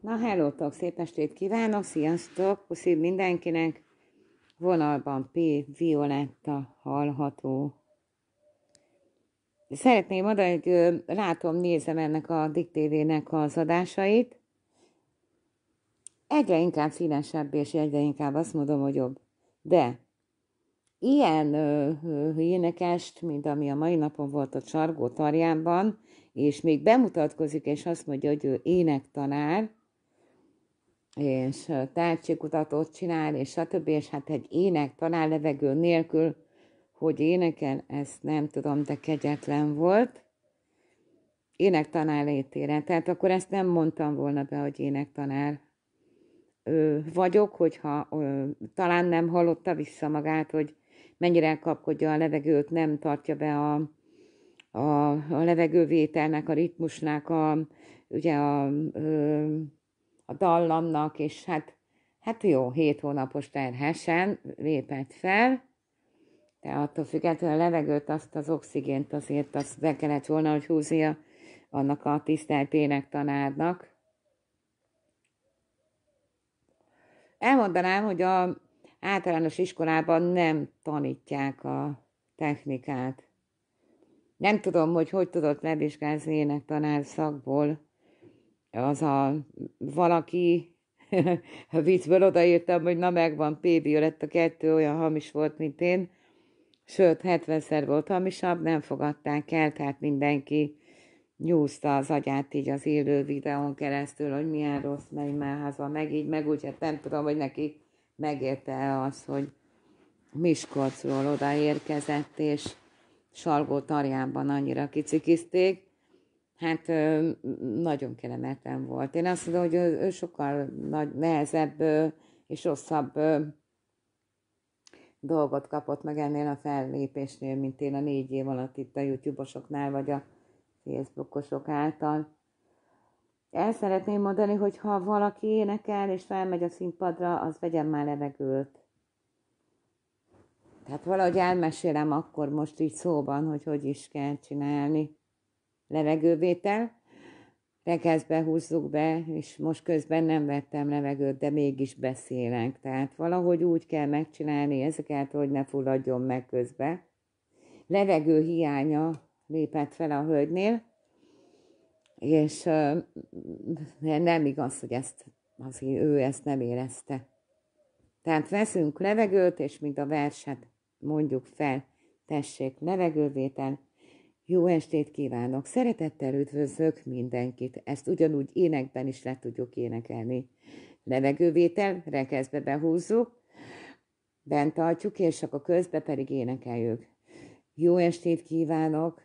Na, hellótok, szép estét kívánok, sziasztok, puszi mindenkinek. Vonalban P. Violetta hallható. Szeretném oda, hogy látom, nézem ennek a diktévének az adásait. Egyre inkább színesebb, és egyre inkább azt mondom, hogy jobb. De ilyen énekest, mint ami a mai napon volt a Csargó tarjánban, és még bemutatkozik, és azt mondja, hogy ő énektanár, és tehetségkutatót csinál, és stb. És hát egy ének talán levegő nélkül, hogy énekel, ezt nem tudom, de kegyetlen volt. Énektanár létére. Tehát akkor ezt nem mondtam volna be, hogy ének ö, vagyok, hogyha ö, talán nem hallotta vissza magát, hogy mennyire kapkodja a levegőt, nem tartja be a, a, a levegővételnek, a ritmusnak, a, ugye a ö, a dallamnak, és hát, hát jó, hét hónapos terhesen lépett fel, de attól függetlenül a levegőt, azt az oxigént azért azt be kellett volna, hogy húzia annak a tisztelt tanárnak. Elmondanám, hogy a általános iskolában nem tanítják a technikát. Nem tudom, hogy hogy tudott levizsgázni tanár szakból az a valaki viccből odaírtam, hogy na megvan, Pébi lett a kettő, olyan hamis volt, mint én, sőt, 70-szer volt hamisabb, nem fogadták el, tehát mindenki nyúzta az agyát így az élő videón keresztül, hogy milyen rossz, menj már haza, meg így, meg úgy, hát nem tudom, hogy neki megérte az, hogy Miskolcról odaérkezett, és Salgó tarjában annyira kicikizték, hát nagyon kellemetlen volt. Én azt mondom, hogy ő, ő sokkal nagy, nehezebb és rosszabb dolgot kapott meg ennél a fellépésnél, mint én a négy év alatt itt a YouTube-osoknál, vagy a Facebookosok által. El szeretném mondani, hogy ha valaki énekel és felmegy a színpadra, az vegyen már levegőt. Tehát valahogy elmesélem akkor most így szóban, hogy hogy is kell csinálni levegővétel, rekeszbe húzzuk be, és most közben nem vettem levegőt, de mégis beszélek. Tehát valahogy úgy kell megcsinálni ezeket, hogy ne fulladjon meg közben. Levegő hiánya lépett fel a hölgynél, és nem igaz, hogy ezt, az, ő ezt nem érezte. Tehát veszünk levegőt, és mint a verset mondjuk fel, tessék, levegővétel, jó estét kívánok! Szeretettel üdvözlök mindenkit. Ezt ugyanúgy énekben is le tudjuk énekelni. Levegővétel, rekeszbe behúzzuk, bent tartjuk, és akkor közbe pedig énekeljük. Jó estét kívánok!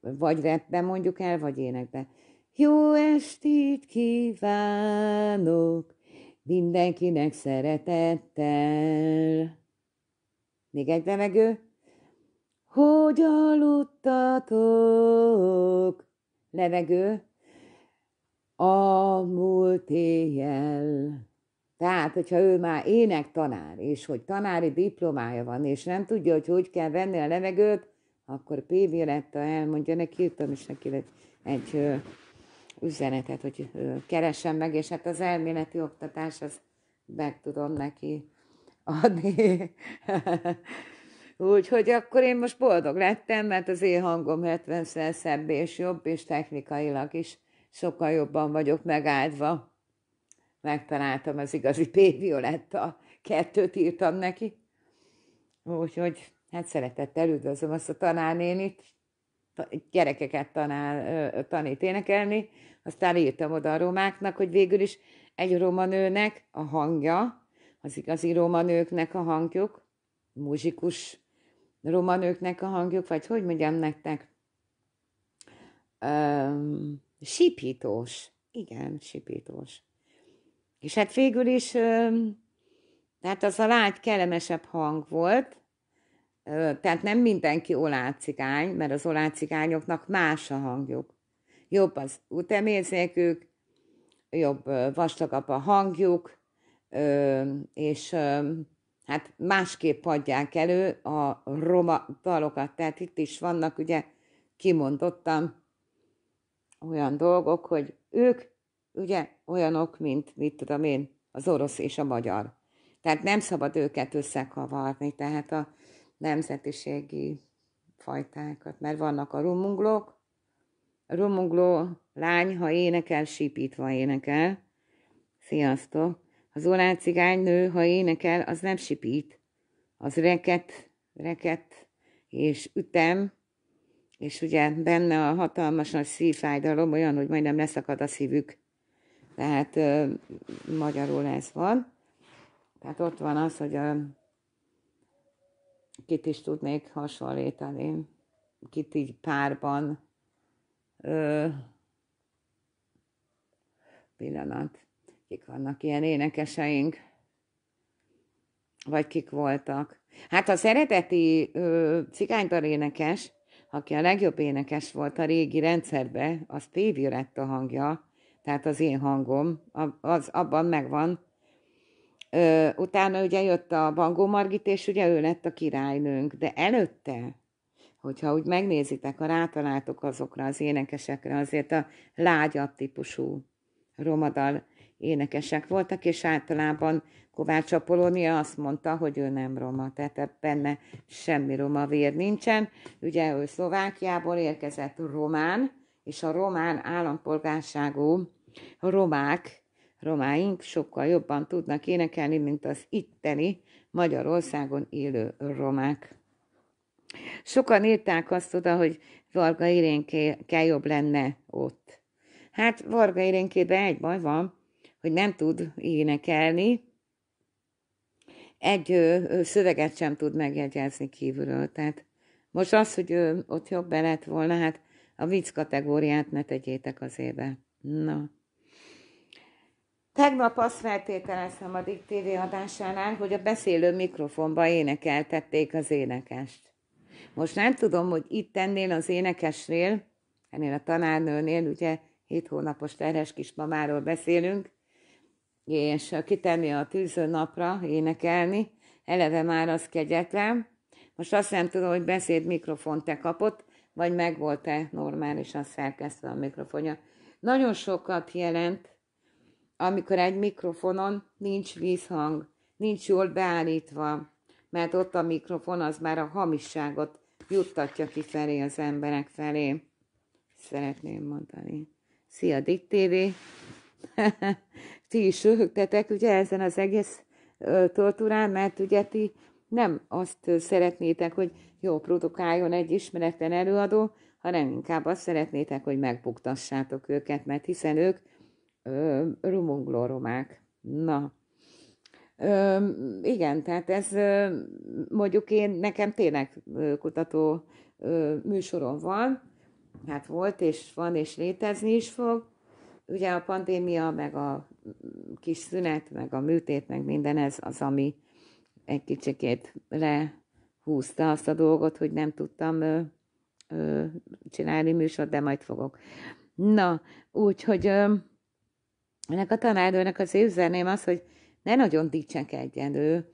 Vagy repben mondjuk el, vagy énekben. Jó estét kívánok mindenkinek szeretettel. Még egy levegő. Hogy aludtatok? Levegő. A múlt éjjel. Tehát, hogyha ő már ének tanár, és hogy tanári diplomája van, és nem tudja, hogy hogy kell venni a levegőt, akkor P. Violetta elmondja neki, írtam is neki egy ö, üzenetet, hogy ö, keresem meg, és hát az elméleti oktatás, az meg tudom neki adni. Úgyhogy akkor én most boldog lettem, mert az én hangom 70-szer szebb és jobb, és technikailag is sokkal jobban vagyok megáldva. Megtaláltam az igazi P. Violetta, kettőt írtam neki. Úgyhogy hát szeretettel üdvözlöm azt a tanárnénit, gyerekeket tanál, tanít énekelni, aztán írtam oda a romáknak, hogy végül is egy nőnek a hangja, az igazi nőknek a hangjuk, muzsikus romanőknek a hangjuk, vagy hogy mondjam nektek, um, sipítós. Igen, sipítós. És hát végül is, um, tehát az a lágy kellemesebb hang volt, uh, tehát nem mindenki olácigány, mert az olácigányoknak más a hangjuk. Jobb az utemérzékük, jobb vastagabb a hangjuk, és hát másképp adják elő a roma dalokat. Tehát itt is vannak, ugye kimondottam olyan dolgok, hogy ők ugye olyanok, mint mit tudom én, az orosz és a magyar. Tehát nem szabad őket összekavarni, tehát a nemzetiségi fajtákat, mert vannak a rumunglók, a rumungló lány, ha énekel, sípítva énekel. Sziasztok! Az orán nő, ha énekel, az nem sipít. Az reket, reket és ütem, és ugye benne a hatalmas nagy szívfájdalom olyan, hogy majdnem leszakad a szívük. Tehát ö, magyarul ez van. Tehát ott van az, hogy a, kit is tudnék hasonlítani, kit így párban ö, pillanat kik vannak ilyen énekeseink, vagy kik voltak. Hát a szereteti cigánytal énekes, aki a legjobb énekes volt a régi rendszerbe, az lett a hangja, tehát az én hangom, az abban megvan. Ö, utána ugye jött a Bangó Margit, és ugye ő lett a királynőnk, de előtte, hogyha úgy megnézitek, ha rátaláltok azokra az énekesekre, azért a lágyabb típusú romadal énekesek voltak, és általában Kovács Apolónia azt mondta, hogy ő nem roma, tehát benne semmi roma vér nincsen. Ugye ő Szlovákiából érkezett román, és a román állampolgárságú romák, romáink sokkal jobban tudnak énekelni, mint az itteni Magyarországon élő romák. Sokan írták azt oda, hogy Varga kell jobb lenne ott. Hát Varga Irénkében egy baj van, hogy nem tud énekelni, egy ö, szöveget sem tud megjegyezni kívülről. Tehát most az, hogy ö, ott jobb be lett volna, hát a vicc kategóriát ne tegyétek az ébe. Na. Tegnap azt feltételeztem a Dick TV adásánál, hogy a beszélő mikrofonba énekeltették az énekest. Most nem tudom, hogy itt ennél az énekesnél, ennél a tanárnőnél, ugye 7 hónapos terhes kismamáról beszélünk, és eh, kitenni a tűző napra énekelni, eleve már az kegyetlen. Most azt nem tudom, hogy beszéd mikrofon te kapott, vagy meg volt-e normálisan szerkesztve a mikrofonja. Nagyon sokat jelent, amikor egy mikrofonon nincs vízhang, nincs jól beállítva, mert ott a mikrofon az már a hamisságot juttatja kifelé az emberek felé. Szeretném mondani. Szia, Dick TV! ti is röhögtetek ugye ezen az egész tortúrán, mert ugye ti nem azt szeretnétek, hogy jó produkáljon egy ismeretlen előadó, hanem inkább azt szeretnétek, hogy megbuktassátok őket, mert hiszen ők ö, rumungló romák. Na, ö, igen, tehát ez ö, mondjuk én, nekem tényleg ö, kutató ö, műsorom van, hát volt és van és létezni is fog, ugye a pandémia, meg a kis szünet, meg a műtét, meg minden ez az, ami egy kicsikét lehúzta azt a dolgot, hogy nem tudtam ö, ö, csinálni műsort, de majd fogok. Na, úgyhogy ennek a tanárnőnek az üzeném az, hogy ne nagyon dicsekedjen ő,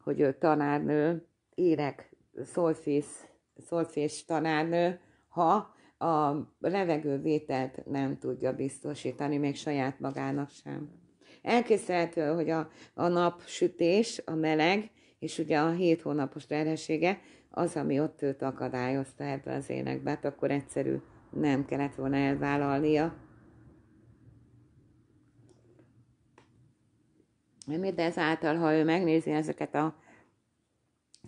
hogy ő tanárnő, érek szolfész, szolfés tanárnő, ha a levegővételt nem tudja biztosítani, még saját magának sem. Elképzelhető, hogy a, a napsütés, a meleg, és ugye a hét hónapos terhessége az, ami ott őt akadályozta ebbe az énekbe, hát akkor egyszerű nem kellett volna elvállalnia. Mindezáltal, ha ő megnézi ezeket a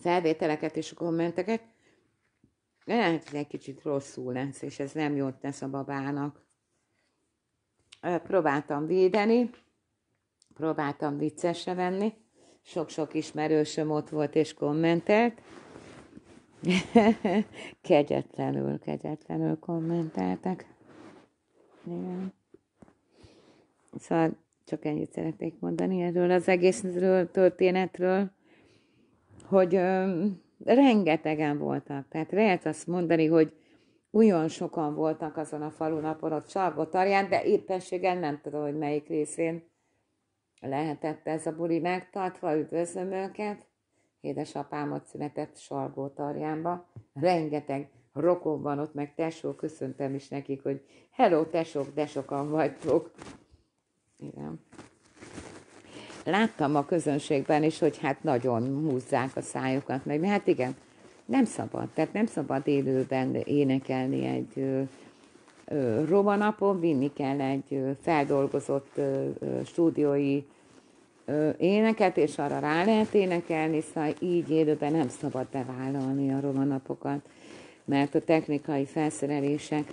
felvételeket és a kommenteket, lehet, hogy egy kicsit rosszul lesz, és ez nem jót tesz a babának. Próbáltam védeni, próbáltam viccesre venni, sok-sok ismerősöm ott volt és kommentelt, kegyetlenül, kegyetlenül kommenteltek. Igen. Szóval csak ennyit szeretnék mondani erről az egészről, történetről, hogy rengetegen voltak. Tehát lehet azt mondani, hogy olyan sokan voltak azon a falunapon, ott Csalgotarján, de éppenséggel nem tudom, hogy melyik részén lehetett ez a buli megtartva, üdvözlöm őket. Édesapámot született Csalgotarjánba. Rengeteg rokon van ott, meg tesó, köszöntem is nekik, hogy hello tesók, de sokan vagytok. Igen láttam a közönségben is, hogy hát nagyon húzzák a szájukat, meg hát igen, nem szabad, tehát nem szabad élőben énekelni egy ö, napon, vinni kell egy feldolgozott stúdiói éneket, és arra rá lehet énekelni, szóval így élőben nem szabad bevállalni a romanapokat, napokat, mert a technikai felszerelések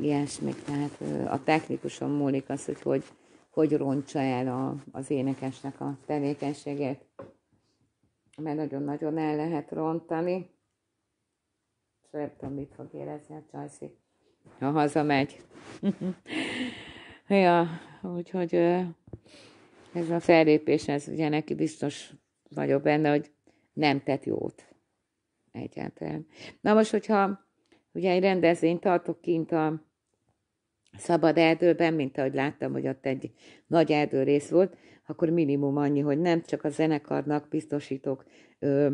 ilyesmik, tehát a technikuson múlik az, hogy hogy hogy rontsa el a, az énekesnek a tevékenységét, mert nagyon-nagyon el lehet rontani. Nem mit fog érezni a Csajci, ha hazamegy. ja, úgyhogy ez a fellépés, ez ugye neki biztos vagyok benne, hogy nem tett jót egyáltalán. Na most, hogyha ugye egy rendezvényt tartok kint a szabad erdőben, mint ahogy láttam, hogy ott egy nagy rész volt, akkor minimum annyi, hogy nem csak a zenekarnak biztosítok ö,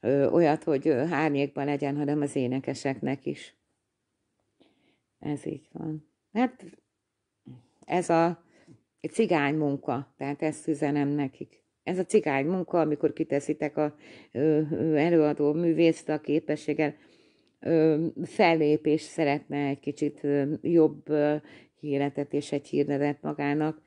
ö, olyat, hogy hárnyékban legyen, hanem az énekeseknek is. Ez így van. Hát ez a cigány munka, tehát ezt üzenem nekik. Ez a cigány munka, amikor kiteszitek a ö, előadó művészt a képességgel, és szeretne egy kicsit jobb híretet és egy hírnevet magának,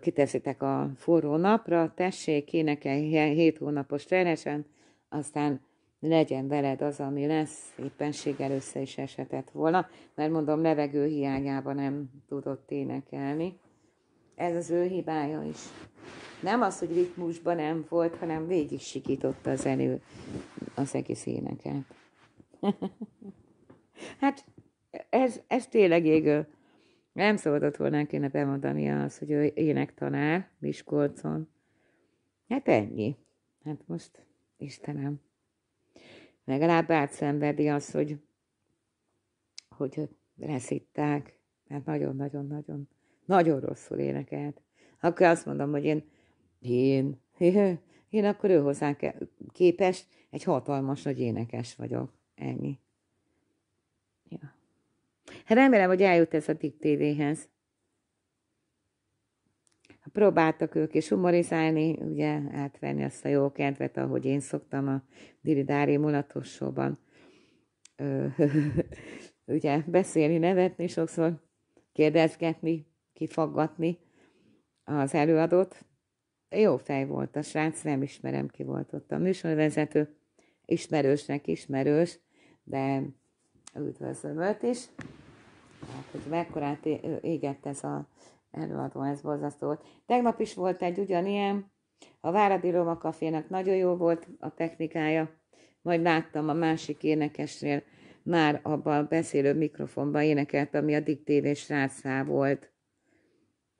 kiteszitek a forró napra, tessék, énekelj 7 hónapos terhesen, aztán legyen veled az, ami lesz, éppenséggel össze is eshetett volna, mert mondom, levegő hiányában nem tudott énekelni. Ez az ő hibája is. Nem az, hogy ritmusban nem volt, hanem végig sikította az elő az egész éneket. hát ez, ez tényleg égő. Nem szabadott volna kéne bemondani az, hogy ő énektanár Miskolcon. Hát ennyi. Hát most, Istenem. Legalább átszenvedi az, hogy, hogy reszitták, Hát nagyon-nagyon-nagyon nagyon rosszul énekelt. Akkor azt mondom, hogy én, én, én akkor ő hozzá képes egy hatalmas nagy énekes vagyok. Ennyi. Ja. Hát remélem, hogy eljut ez a Dick TV-hez. Próbáltak ők is humorizálni, ugye átvenni azt a jó kedvet, ahogy én szoktam a Diridári mulatossóban ugye beszélni, nevetni sokszor, kérdezgetni, kifaggatni az előadót. Jó fej volt a srác, nem ismerem ki volt ott a műsorvezető ismerősnek ismerős, de üdvözlöm őt is. Hát, hogy mekkorát égett ez a előadó, ez borzasztó volt. Tegnap is volt egy ugyanilyen, a Váradi Roma Kafénak nagyon jó volt a technikája, majd láttam a másik énekesnél, már abban a beszélő mikrofonban énekelt, ami a diktévés rászá volt.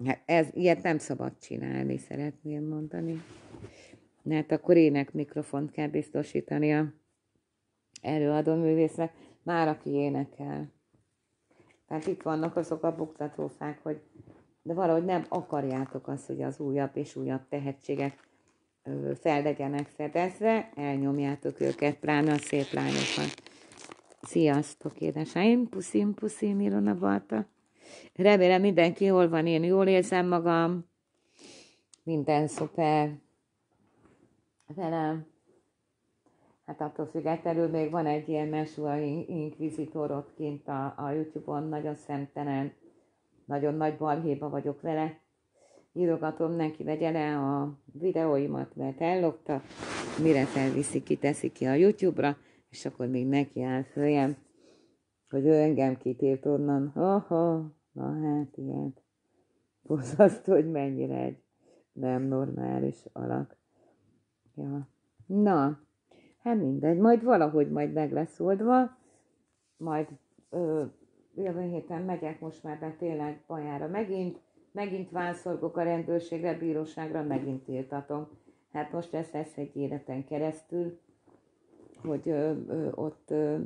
Hát ez, ilyet nem szabad csinálni, szeretném mondani hát akkor ének mikrofont kell biztosítani a előadó művésznek, már aki énekel. Tehát itt vannak azok a buktatófák, hogy de valahogy nem akarjátok azt, hogy az újabb és újabb tehetségek fel legyenek fedezve, elnyomjátok őket, pláne a szép lányokat. Sziasztok, édesáim! Puszim, puszim, Ilona Balta. Remélem mindenki jól van, én jól érzem magam. Minden szuper nem, Hát attól függetlenül még van egy ilyen mesúa inkvizitor ott kint a, a Youtube-on, nagyon szemtelen, nagyon nagy balhéba vagyok vele. Írogatom neki, vegye le a videóimat, mert ellopta, mire felviszi kiteszi ki a Youtube-ra, és akkor még neki áll följem, hogy ő engem kitért onnan. Oho, na hát ilyet. Borzasztó, hogy mennyire egy nem normális alak. Ja. Na, hát mindegy, majd valahogy majd meg lesz oldva, majd ö, jövő héten megyek most már be tényleg bajára megint, megint vászorgok a rendőrségre, a bíróságra, megint tiltatom. Hát most ez lesz egy életen keresztül, hogy ö, ö, ott ö,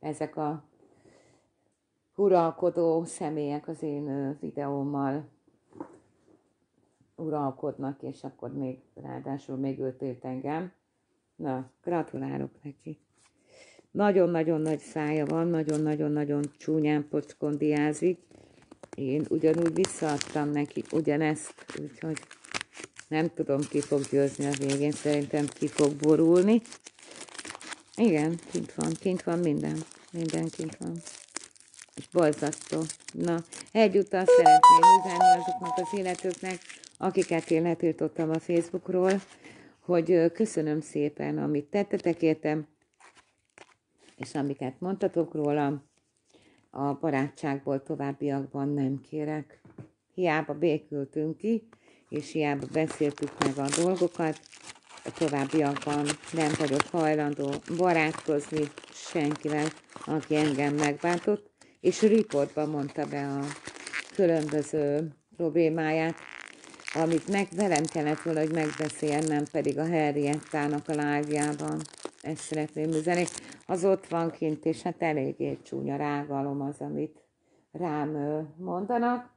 ezek a uralkodó személyek az én videómmal uralkodnak, és akkor még ráadásul még őt élt engem. Na, gratulálok neki. Nagyon-nagyon nagy szája van, nagyon-nagyon-nagyon csúnyán pocskondiázik. Én ugyanúgy visszaadtam neki ugyanezt, úgyhogy nem tudom, ki fog győzni a végén. Szerintem ki fog borulni. Igen, kint van, kint van minden. Minden kint van. És bolzasztó. Na, egyúttal szeretném üzenni azoknak az életőknek, akiket én letiltottam a Facebookról, hogy köszönöm szépen, amit tettetek értem, és amiket mondtatok róla, a barátságból továbbiakban nem kérek. Hiába békültünk ki, és hiába beszéltük meg a dolgokat, a továbbiakban nem vagyok hajlandó barátkozni senkivel, aki engem megbántott, és riportban mondta be a különböző problémáját, amit meg velem kellett volna, hogy megbeszélnem, pedig a Herriettának a lábjában. Ezt szeretném üzeni. Az ott van kint, és hát eléggé csúnya rágalom az, amit rám mondanak.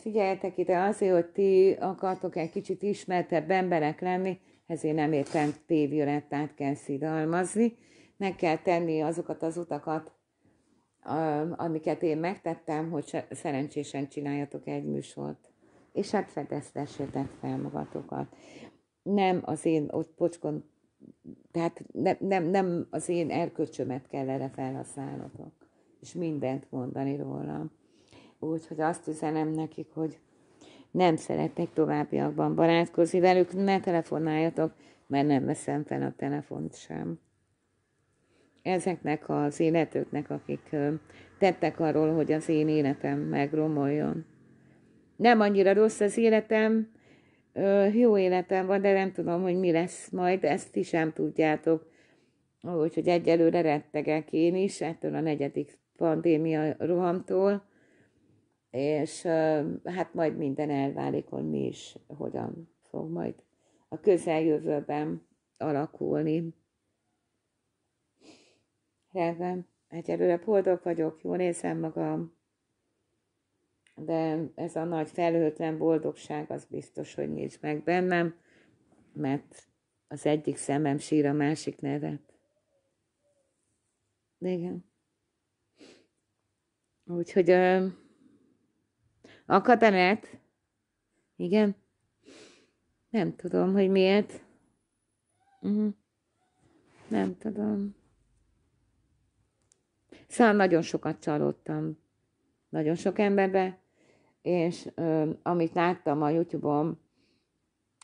Figyeljetek ide, azért, hogy ti akartok egy kicsit ismertebb emberek lenni, ezért nem értem P. kell szidalmazni. Meg kell tenni azokat az utakat, amiket én megtettem, hogy szerencsésen csináljatok egy műsort és hát fedeztessétek fel magatokat. Nem az én ott pocskon, tehát ne, nem, nem az én erköcsömet kell erre felhasználnotok, és mindent mondani rólam. Úgyhogy azt üzenem nekik, hogy nem szeretnék továbbiakban barátkozni velük, ne telefonáljatok, mert nem veszem fel a telefont sem. Ezeknek az életőknek, akik tettek arról, hogy az én életem megromoljon, nem annyira rossz az életem, jó életem van, de nem tudom, hogy mi lesz majd, ezt is sem tudjátok. Úgyhogy egyelőre rettegek én is ettől a negyedik pandémia rohamtól, és hát majd minden elválik, hogy mi is hogyan fog majd a közeljövőben alakulni. Rendben, egyelőre boldog vagyok, jól érzem magam de ez a nagy felhőtlen boldogság az biztos, hogy nincs meg bennem, mert az egyik szemem sír a másik nevet. Igen. Úgyhogy ö, akad emet? Igen. Nem tudom, hogy miért. Uh-huh. Nem tudom. Szóval nagyon sokat csalódtam. Nagyon sok emberbe, és ö, amit láttam a YouTube-on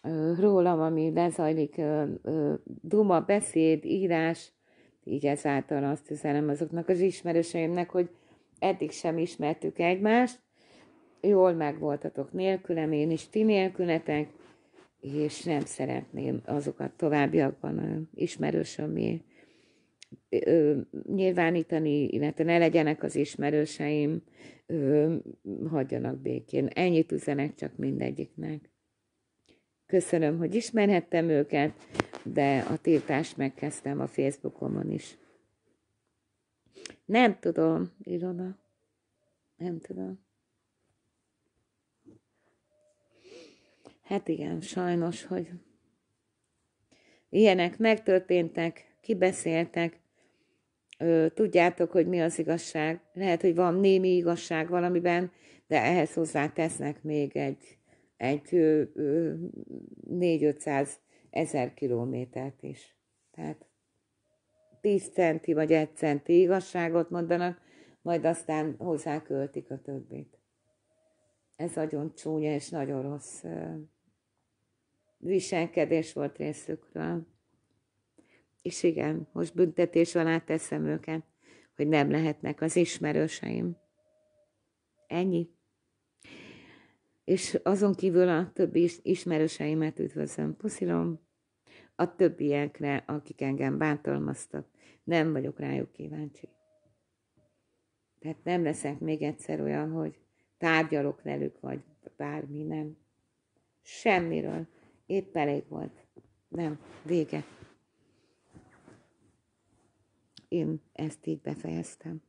ö, rólam, ami lezajlik, ö, ö, duma, beszéd, írás, így ezáltal azt üzenem azoknak az ismerőseimnek, hogy eddig sem ismertük egymást, jól megvoltatok nélkülem, én is ti nélkületek, és nem szeretném azokat továbbiakban ismerősömé ö, nyilvánítani, illetve ne legyenek az ismerőseim, ö, hagyjanak békén. Ennyit üzenek csak mindegyiknek. Köszönöm, hogy ismerhettem őket, de a tiltást megkezdtem a Facebookomon is. Nem tudom, Ilona. Nem tudom. Hát igen, sajnos, hogy ilyenek megtörténtek, kibeszéltek, ö, tudjátok, hogy mi az igazság. Lehet, hogy van némi igazság valamiben, de ehhez hozzá tesznek még egy, egy 4-500 ezer kilométert is. Tehát 10 centi vagy 1 centi igazságot mondanak, majd aztán hozzá költik a többit. Ez nagyon csúnya és nagyon rossz viselkedés volt részükről és igen, most büntetés alá teszem őket, hogy nem lehetnek az ismerőseim. Ennyi. És azon kívül a többi ismerőseimet üdvözlöm, puszilom, a többiekre, akik engem bántalmaztak, nem vagyok rájuk kíváncsi. Tehát nem leszek még egyszer olyan, hogy tárgyalok velük, vagy bármi, nem. Semmiről. Épp elég volt. Nem, vége én ezt így befejeztem.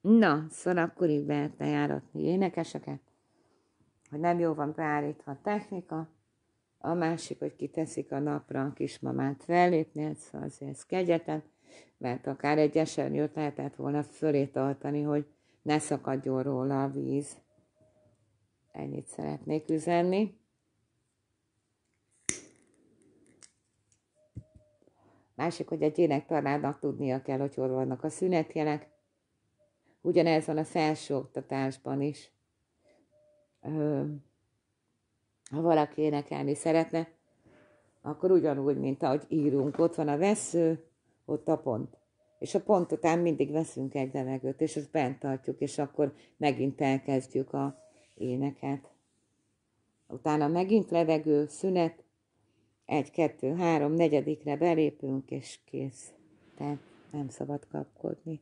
Na, szóval akkor így lehetne járatni énekeseket, hogy nem jó van beállítva a technika, a másik, hogy kiteszik a napra a kismamát fellépni, ez, hát szóval azért ez kegyetlen, mert akár egy esernyőt lehetett volna fölé tartani, hogy ne szakadjon róla a víz. Ennyit szeretnék üzenni. Másik, hogy egy énektanárnak tudnia kell, hogy hol vannak a szünetjelek. Ugyanez van a felsőoktatásban is. ha valaki énekelni szeretne, akkor ugyanúgy, mint ahogy írunk, ott van a vesző, ott a pont. És a pont után mindig veszünk egy levegőt, és azt bent tartjuk, és akkor megint elkezdjük a éneket. Utána megint levegő, szünet, egy, kettő, három, negyedikre belépünk, és kész. Tehát nem szabad kapkodni.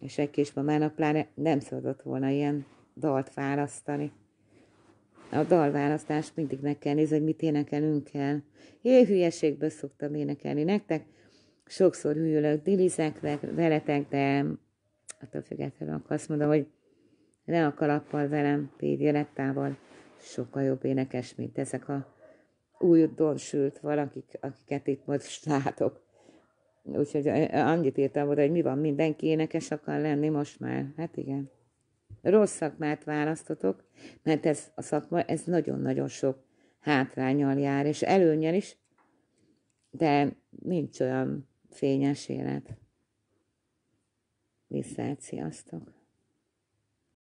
És egy mamának pláne nem szabadott volna ilyen dalt választani. A dalválasztást mindig meg kell nézni, hogy mit énekelünk el. Jé, hülyeségből szoktam énekelni nektek. Sokszor hűlök, dilizek veletek, de attól függetlenül akkor azt mondom, hogy ne a kalappal velem, Pédi sokkal jobb énekes, mint ezek a újonnan sült valakik, akiket itt most látok. Úgyhogy eh, eh, annyit írtam oda, hogy mi van, mindenki énekes akar lenni most már. Hát igen. Rossz szakmát választotok, mert ez a szakma, ez nagyon-nagyon sok hátrányal jár, és előnyel is, de nincs olyan fényes élet. Viszlát, sziasztok!